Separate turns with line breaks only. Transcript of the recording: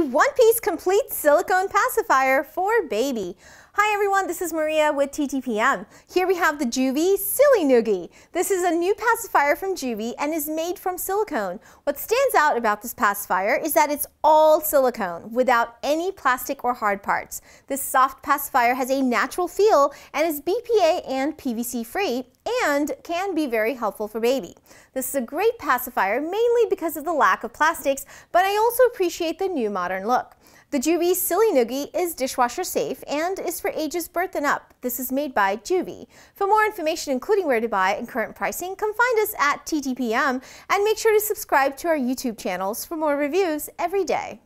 one-piece complete silicone pacifier for baby. Hi everyone, this is Maria with TTPM. Here we have the Juvie Silly Noogie. This is a new pacifier from Juvie and is made from silicone. What stands out about this pacifier is that it's all silicone without any plastic or hard parts. This soft pacifier has a natural feel and is BPA and PVC free and can be very helpful for baby. This is a great pacifier mainly because of the lack of plastics, but I also appreciate the new modern look. The Juvie Silly Noogie is dishwasher safe and is for ages birth and up. This is made by Juvie. For more information including where to buy and current pricing, come find us at TTPM and make sure to subscribe to our YouTube channels for more reviews every day.